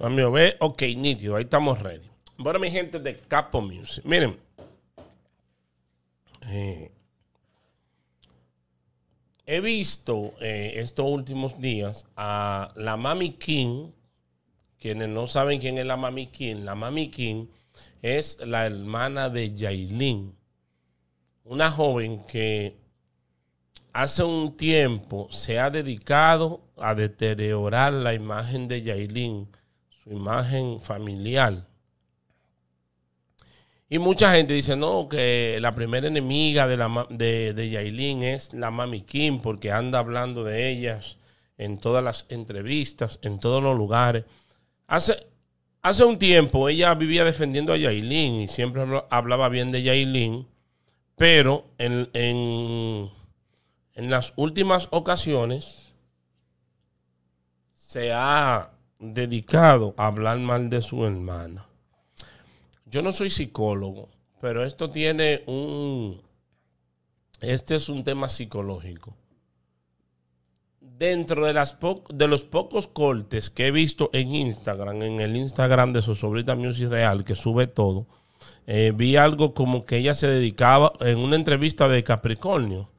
Amigo, ve, ok, nítido, ahí estamos ready. Bueno, mi gente de Capo Music, miren. Eh, he visto eh, estos últimos días a la Mami King. Quienes no saben quién es la Mami King, la Mami King es la hermana de Yailin. Una joven que hace un tiempo se ha dedicado a deteriorar la imagen de Yailin imagen familiar. Y mucha gente dice, no, que la primera enemiga de, la, de, de Yailin es la Mami Kim, porque anda hablando de ellas en todas las entrevistas, en todos los lugares. Hace, hace un tiempo ella vivía defendiendo a Yailin y siempre hablaba bien de Yailin, pero en, en las últimas ocasiones se ha dedicado a hablar mal de su hermana. Yo no soy psicólogo, pero esto tiene un... Este es un tema psicológico. Dentro de, las de los pocos cortes que he visto en Instagram, en el Instagram de Sosobrita Music Real, que sube todo, eh, vi algo como que ella se dedicaba en una entrevista de Capricornio.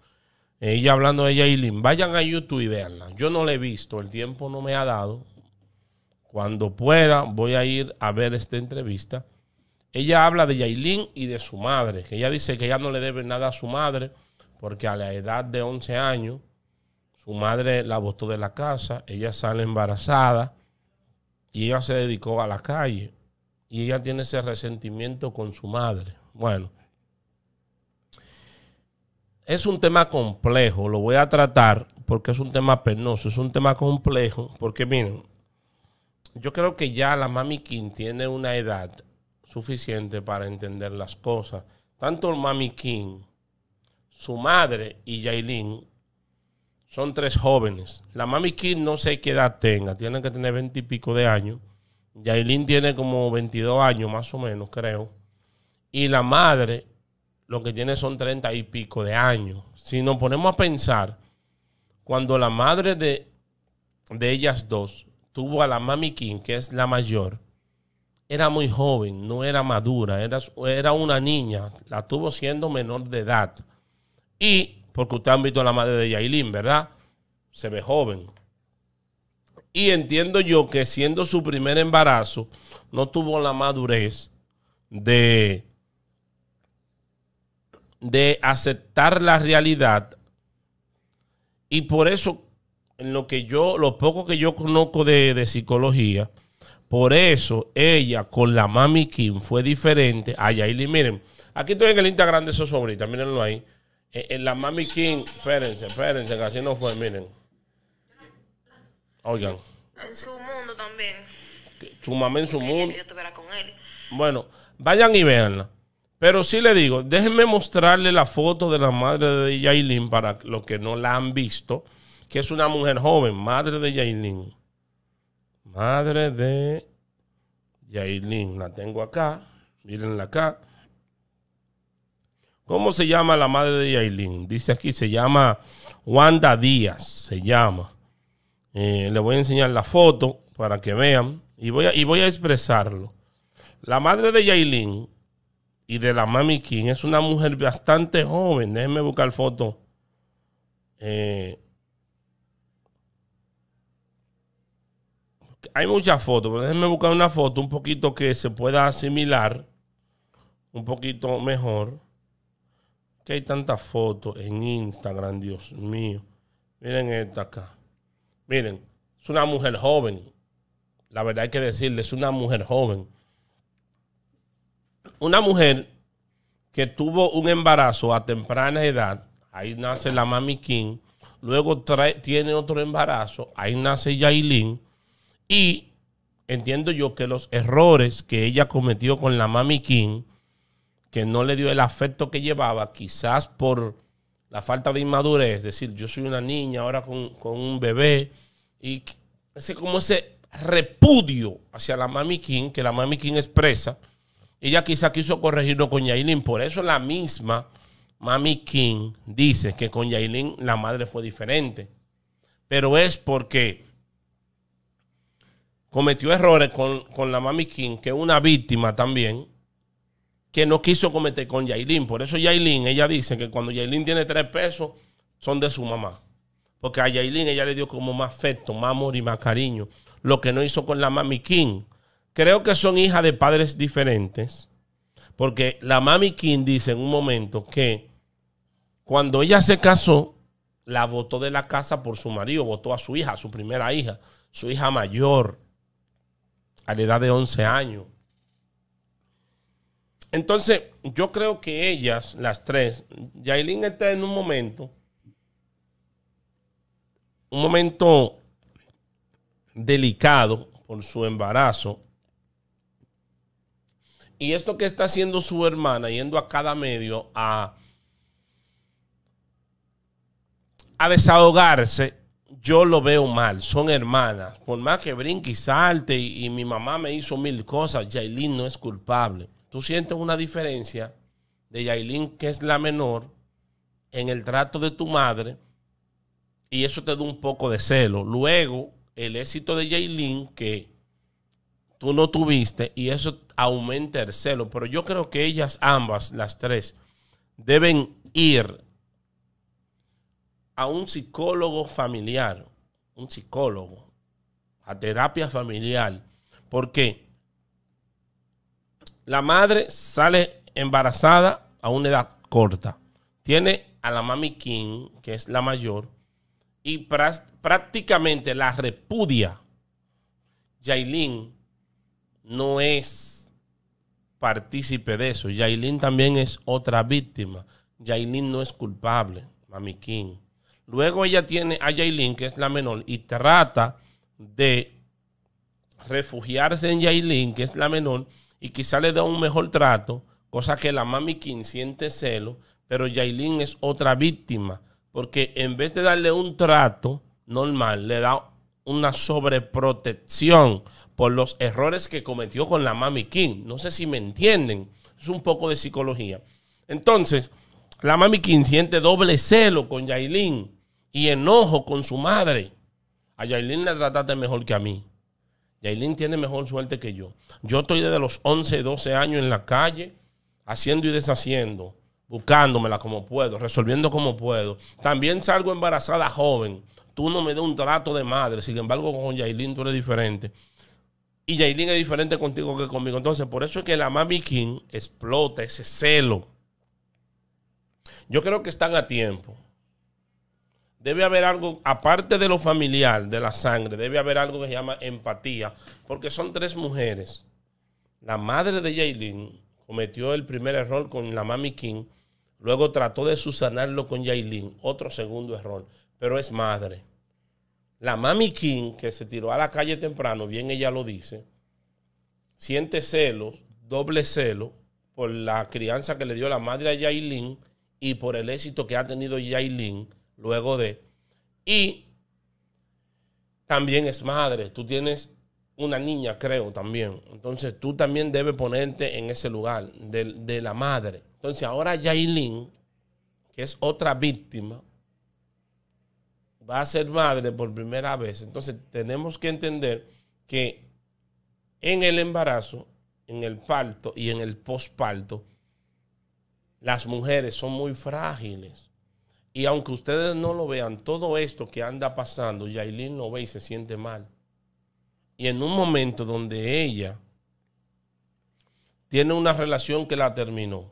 Ella hablando de ella, link Vayan a YouTube y veanla Yo no la he visto, el tiempo no me ha dado. Cuando pueda, voy a ir a ver esta entrevista. Ella habla de Yailin y de su madre, que ella dice que ella no le debe nada a su madre, porque a la edad de 11 años, su madre la botó de la casa, ella sale embarazada y ella se dedicó a la calle. Y ella tiene ese resentimiento con su madre. Bueno, es un tema complejo, lo voy a tratar porque es un tema penoso, es un tema complejo, porque miren, yo creo que ya la Mami King tiene una edad suficiente para entender las cosas. Tanto el Mami King, su madre y Yailin son tres jóvenes. La Mami King no sé qué edad tenga, tiene que tener veintipico de años. Yailin tiene como 22 años más o menos, creo. Y la madre lo que tiene son 30 y pico de años. Si nos ponemos a pensar, cuando la madre de, de ellas dos tuvo a la Mami que es la mayor, era muy joven, no era madura, era, era una niña, la tuvo siendo menor de edad. Y, porque usted han visto a la madre de Yailin, ¿verdad? Se ve joven. Y entiendo yo que siendo su primer embarazo, no tuvo la madurez de, de aceptar la realidad. Y por eso en lo que yo, lo poco que yo conozco de, psicología, por eso ella con la mami Kim fue diferente a Yailin... Miren, aquí estoy en el Instagram de su sobrita... Mirenlo ahí. En, eh, eh, la mami Kim, espérense, espérense, que así no fue, miren. Oigan. En su mundo también. Su mamá en su mundo. Yo con él. Bueno, vayan y veanla. Pero sí le digo, déjenme mostrarle la foto de la madre de Yailin para los que no la han visto que es una mujer joven, madre de Yailin. Madre de Yailin. La tengo acá. Mírenla acá. ¿Cómo se llama la madre de Yailin? Dice aquí, se llama Wanda Díaz. Se llama. Eh, le voy a enseñar la foto para que vean. Y voy a, y voy a expresarlo. La madre de Yailin y de la Mami King es una mujer bastante joven. Déjenme buscar foto. Eh, hay muchas fotos, pero déjenme buscar una foto un poquito que se pueda asimilar un poquito mejor. Que hay tantas fotos en Instagram, Dios mío. Miren esta acá. Miren, es una mujer joven. La verdad hay que decirle, es una mujer joven. Una mujer que tuvo un embarazo a temprana edad. Ahí nace la Mami King. Luego tiene otro embarazo. Ahí nace Yailin y entiendo yo que los errores que ella cometió con la Mami King, que no le dio el afecto que llevaba, quizás por la falta de inmadurez, es decir, yo soy una niña ahora con, un bebé, y ese como ese repudio hacia la Mami King, que la Mami King expresa, ella quizás quiso corregirlo con Yailin, por eso la misma Mami King dice que con Yailin la madre fue diferente, pero es porque cometió errores con, la Mami King, que es una víctima también, que no quiso cometer con Yailin. Por eso Yailin, ella dice que cuando Yailin tiene tres pesos, son de su mamá. Porque a Yailin ella le dio como más afecto, más amor y más cariño. Lo que no hizo con la Mami King. Creo que son hijas de padres diferentes. Porque la Mami King dice en un momento que cuando ella se casó, la votó de la casa por su marido, votó a su hija, a su primera hija, su hija mayor a la edad de 11 años. Entonces, yo creo que ellas, las tres, Yailin está en un momento, un momento delicado por su embarazo. Y esto que está haciendo su hermana, yendo a cada medio a, a desahogarse, yo lo veo mal, son hermanas. Por más que brinque y salte y, mi mamá me hizo mil cosas, Yailin no es culpable. Tú sientes una diferencia de Yailin, que es la menor, en el trato de tu madre, y eso te da un poco de celo. Luego, el éxito de Yailin, que tú no tuviste, y eso aumenta el celo. Pero yo creo que ellas ambas, las tres, deben ir a un psicólogo familiar, un psicólogo, a terapia familiar, porque la madre sale embarazada a una edad corta. Tiene a la mami King, que es la mayor, y prácticamente la repudia. Jailin no es partícipe de eso. Jailin también es otra víctima. Jailin no es culpable, mami King. Luego ella tiene a Jailin, que es la menor, y trata de refugiarse en Jailin, que es la menor, y quizá le da un mejor trato, cosa que la mami King siente celo, pero Jailin es otra víctima, porque en vez de darle un trato normal, le da una sobreprotección por los errores que cometió con la mami King. No sé si me entienden, es un poco de psicología. Entonces, la mami King siente doble celo con Yailin y enojo con su madre. A Yailin la trataste mejor que a mí. Yailin tiene mejor suerte que yo. Yo estoy desde los 11, 12 años en la calle, haciendo y deshaciendo, buscándomela como puedo, resolviendo como puedo. También salgo embarazada joven. Tú no me das un trato de madre. Sin embargo, con Yailin tú eres diferente. Y Yailin es diferente contigo que conmigo. Entonces, por eso es que la Mami King explota ese celo. Yo creo que están a tiempo debe haber algo, aparte de lo familiar, de la sangre, debe haber algo que se llama empatía, porque son tres mujeres. La madre de Jailin cometió el primer error con la Mami King, luego trató de susanarlo con Jailin, otro segundo error, pero es madre. La Mami King, que se tiró a la calle temprano, bien ella lo dice, siente celos, doble celo, por la crianza que le dio la madre a Yailin y por el éxito que ha tenido Jaylin luego de. Y también es madre, tú tienes una niña, creo, también. Entonces tú también debes ponerte en ese lugar de, la madre. Entonces ahora Yailin, que es otra víctima, va a ser madre por primera vez. Entonces tenemos que entender que en el embarazo, en el parto y en el posparto, las mujeres son muy frágiles. Y aunque ustedes no lo vean, todo esto que anda pasando, Yailin lo ve y se siente mal. Y en un momento donde ella tiene una relación que la terminó,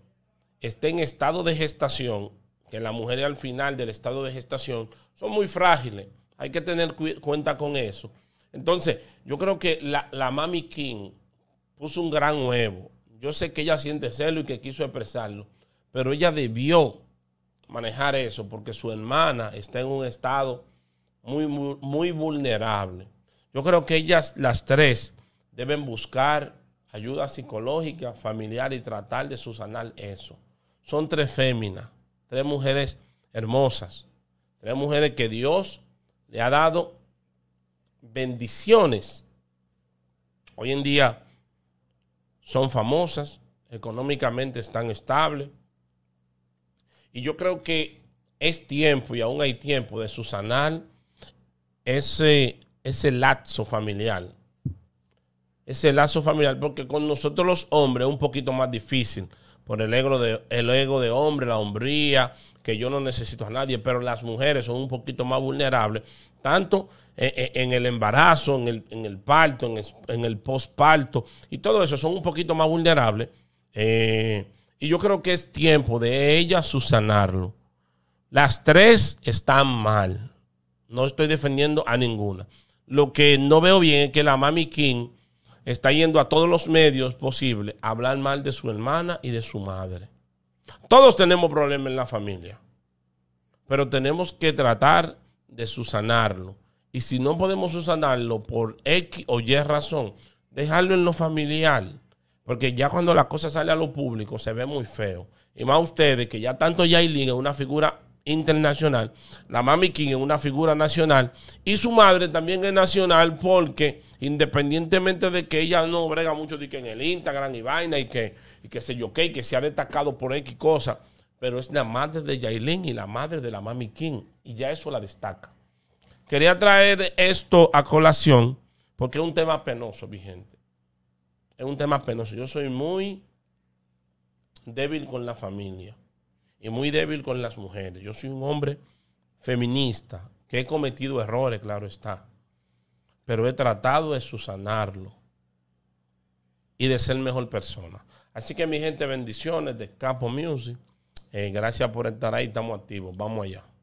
está en estado de gestación, que las mujeres al final del estado de gestación son muy frágiles. Hay que tener cuenta con eso. Entonces, yo creo que la, la Mami King puso un gran huevo. Yo sé que ella siente celo y que quiso expresarlo, pero ella debió manejar eso porque su hermana está en un estado muy, muy, vulnerable. Yo creo que ellas, las tres, deben buscar ayuda psicológica, familiar y tratar de subsanar eso. Son tres féminas, tres mujeres hermosas, tres mujeres que Dios le ha dado bendiciones. Hoy en día son famosas, económicamente están estables, y yo creo que es tiempo, y aún hay tiempo, de susanar ese, ese lazo familiar. Ese lazo familiar, porque con nosotros los hombres es un poquito más difícil, por el ego de, el ego de hombre, la hombría, que yo no necesito a nadie, pero las mujeres son un poquito más vulnerables, tanto en, el embarazo, en el, parto, en el, en postparto, y todo eso son un poquito más vulnerables. Eh, y yo creo que es tiempo de ella susanarlo. Las tres están mal. No estoy defendiendo a ninguna. Lo que no veo bien es que la Mami King está yendo a todos los medios posibles a hablar mal de su hermana y de su madre. Todos tenemos problemas en la familia, pero tenemos que tratar de susanarlo. Y si no podemos susanarlo por X o Y razón, dejarlo en lo familiar. Porque ya cuando la cosa sale a lo público se ve muy feo. Y más ustedes, que ya tanto Yailin es una figura internacional, la Mami King es una figura nacional y su madre también es nacional porque independientemente de que ella no brega mucho de que en el Instagram y vaina y que, y que se yo que, que se ha destacado por X cosa, pero es la madre de Yailin y la madre de la Mami King y ya eso la destaca. Quería traer esto a colación porque es un tema penoso, mi gente es un tema penoso. Yo soy muy débil con la familia y muy débil con las mujeres. Yo soy un hombre feminista que he cometido errores, claro está, pero he tratado de susanarlo y de ser mejor persona. Así que mi gente, bendiciones de Capo Music. Eh, gracias por estar ahí, estamos activos. Vamos allá.